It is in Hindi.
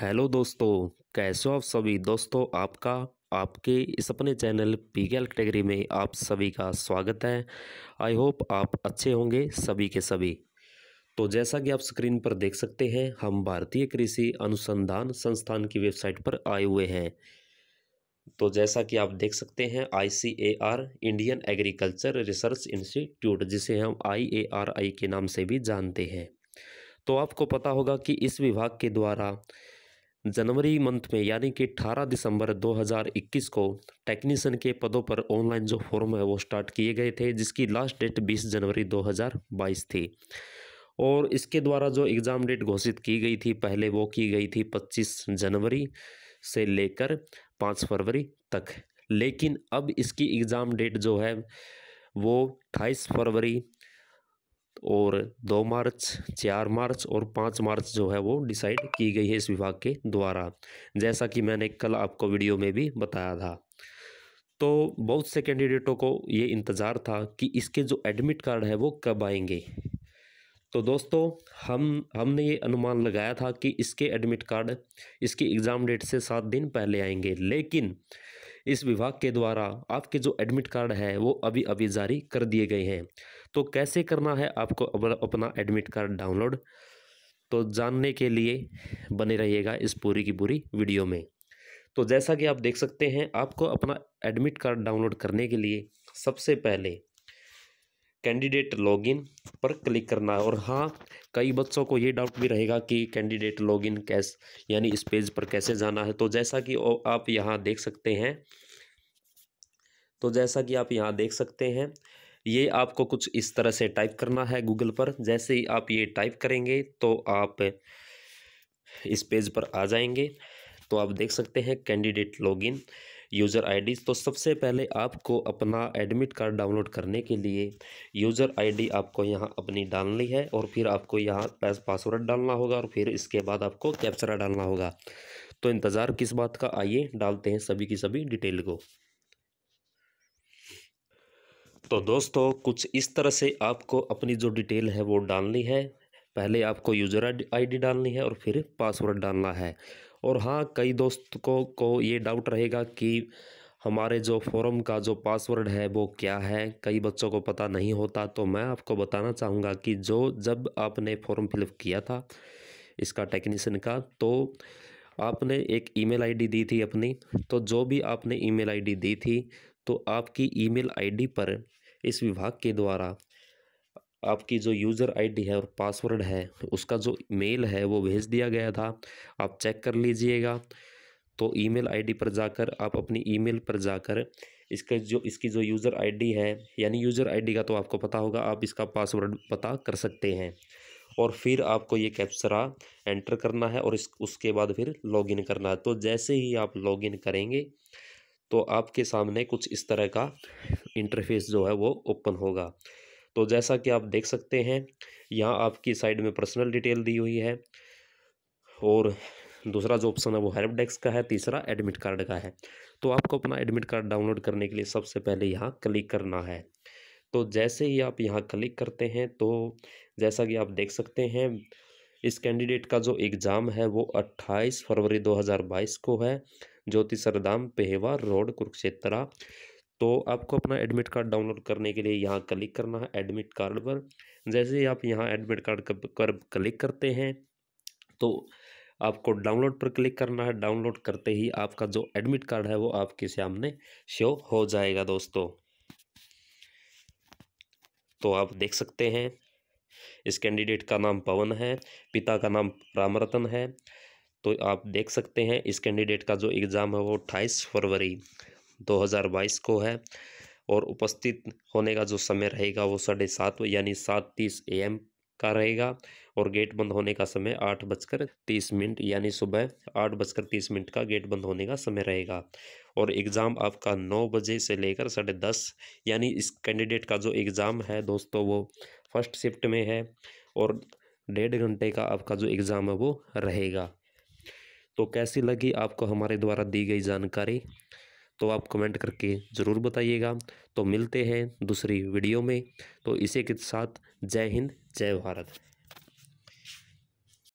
हेलो दोस्तों कैसे हो आप सभी दोस्तों आपका आपके इस अपने चैनल पी के कैटेगरी में आप सभी का स्वागत है आई होप आप अच्छे होंगे सभी के सभी तो जैसा कि आप स्क्रीन पर देख सकते हैं हम भारतीय कृषि अनुसंधान संस्थान की वेबसाइट पर आए हुए हैं तो जैसा कि आप देख सकते हैं I Indian agriculture research institute जिसे हम आई के नाम से भी जानते हैं तो आपको पता होगा कि इस विभाग के द्वारा जनवरी मंथ में यानी कि 18 दिसंबर 2021 को टेक्नीशियन के पदों पर ऑनलाइन जो फॉर्म है वो स्टार्ट किए गए थे जिसकी लास्ट डेट 20 जनवरी 2022 थी और इसके द्वारा जो एग्ज़ाम डेट घोषित की गई थी पहले वो की गई थी 25 जनवरी से लेकर 5 फरवरी तक लेकिन अब इसकी एग्ज़ाम डेट जो है वो अट्ठाईस फरवरी और दो मार्च चार मार्च और पाँच मार्च जो है वो डिसाइड की गई है इस विभाग के द्वारा जैसा कि मैंने कल आपको वीडियो में भी बताया था तो बहुत से कैंडिडेटों को ये इंतज़ार था कि इसके जो एडमिट कार्ड है वो कब आएंगे तो दोस्तों हम हमने ये अनुमान लगाया था कि इसके एडमिट कार्ड इसके एग्ज़ाम डेट से सात दिन पहले आएंगे लेकिन इस विभाग के द्वारा आपके जो एडमिट कार्ड है वो अभी अभी जारी कर दिए गए हैं तो कैसे करना है आपको अपना एडमिट कार्ड डाउनलोड तो जानने के लिए बने रहिएगा इस पूरी की पूरी वीडियो में तो जैसा कि आप देख सकते हैं आपको अपना एडमिट कार्ड डाउनलोड करने के लिए सबसे पहले कैंडिडेट लॉगिन पर क्लिक करना है और हाँ कई बच्चों को ये डाउट भी रहेगा कि कैंडिडेट लॉगिन कैस यानी इस पेज पर कैसे जाना है तो जैसा कि आप यहाँ देख सकते हैं तो जैसा कि आप यहाँ देख सकते हैं ये आपको कुछ इस तरह से टाइप करना है गूगल पर जैसे ही आप ये टाइप करेंगे तो आप इस पेज पर आ जाएंगे तो आप देख सकते हैं कैंडिडेट लॉगिन यूज़र आईडी तो सबसे पहले आपको अपना एडमिट कार्ड डाउनलोड करने के लिए यूज़र आईडी आपको यहाँ अपनी डालनी है और फिर आपको यहाँ पासवर्ड डालना होगा और फिर इसके बाद आपको कैप्चरा डालना होगा तो इंतज़ार किस बात का आइए डालते हैं सभी की सभी डिटेल को तो दोस्तों कुछ इस तरह से आपको अपनी जो डिटेल है वो डालनी है पहले आपको यूज़र आईडी डालनी है और फिर पासवर्ड डालना है और हाँ कई दोस्तों को को ये डाउट रहेगा कि हमारे जो फॉर्म का जो पासवर्ड है वो क्या है कई बच्चों को पता नहीं होता तो मैं आपको बताना चाहूँगा कि जो जब आपने फॉर्म फिलअप किया था इसका टेक्नीसन का तो आपने एक ईमेल आईडी दी थी अपनी तो जो भी आपने ईमेल आईडी दी थी तो आपकी ईमेल आईडी पर इस विभाग के द्वारा आपकी जो यूज़र आईडी है और पासवर्ड है उसका जो मेल है वो भेज दिया गया था आप चेक कर लीजिएगा तो ईमेल आईडी पर जाकर आप अपनी ईमेल पर जाकर इसका जो इसकी जो यूज़र आईडी है यानी यूज़र आईडी का तो आपको पता होगा आप इसका पासवर्ड पता कर सकते हैं और फिर आपको ये कैप्सरा एंटर करना है और इस उसके बाद फिर लॉगिन करना है तो जैसे ही आप लॉगिन करेंगे तो आपके सामने कुछ इस तरह का इंटरफेस जो है वो ओपन होगा तो जैसा कि आप देख सकते हैं यहाँ आपकी साइड में पर्सनल डिटेल दी हुई है और दूसरा जो ऑप्शन है वो हेल्प डेस्क का है तीसरा एडमिट कार्ड का है तो आपको अपना एडमिट कार्ड डाउनलोड करने के लिए सबसे पहले यहाँ क्लिक करना है तो जैसे ही आप यहाँ क्लिक करते हैं तो जैसा कि आप देख सकते हैं इस कैंडिडेट का जो एग्ज़ाम है वो 28 फरवरी 2022 को है ज्योतिसरदाम पेहवा रोड कुरुक्षेत्रा तो आपको अपना एडमिट कार्ड डाउनलोड करने के लिए यहाँ क्लिक करना है एडमिट कार्ड पर जैसे ही आप यहाँ एडमिट कार्ड पर क्लिक करते हैं तो आपको डाउनलोड पर क्लिक करना है डाउनलोड करते ही आपका जो एडमिट कार्ड है वो आपके सामने शो हो जाएगा दोस्तों तो आप देख सकते हैं इस कैंडिडेट का नाम पवन है पिता का नाम रामरतन है तो आप देख सकते हैं इस कैंडिडेट का जो एग्ज़ाम है वो अट्ठाईस फरवरी 2022 को है और उपस्थित होने का जो समय रहेगा वो साढ़े सात यानी सात तीस ए एम का रहेगा और गेट बंद होने का समय आठ बजकर तीस मिनट यानी सुबह आठ बजकर तीस मिनट का गेट बंद होने का समय रहेगा और एग्ज़ाम आपका नौ बजे से लेकर साढ़े दस यानी इस कैंडिडेट का जो एग्ज़ाम है दोस्तों वो फर्स्ट शिफ्ट में है और डेढ़ घंटे का आपका जो एग्ज़ाम है वो रहेगा तो कैसी लगी आपको हमारे द्वारा दी गई जानकारी तो आप कमेंट करके ज़रूर बताइएगा तो मिलते हैं दूसरी वीडियो में तो इसी के साथ जय हिंद जय भारत